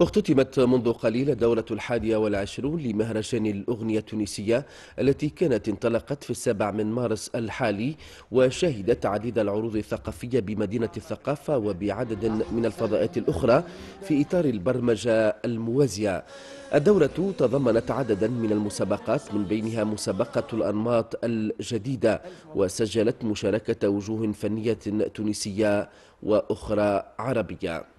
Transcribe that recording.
اختتمت منذ قليل الدورة الحادية والعشرون لمهرجان الأغنية التونسية التي كانت انطلقت في السابع من مارس الحالي وشهدت عديد العروض الثقافية بمدينة الثقافة وبعدد من الفضاءات الأخرى في إطار البرمجة الموازية الدورة تضمنت عددا من المسابقات من بينها مسابقة الأنماط الجديدة وسجلت مشاركة وجوه فنية تونسية وأخرى عربية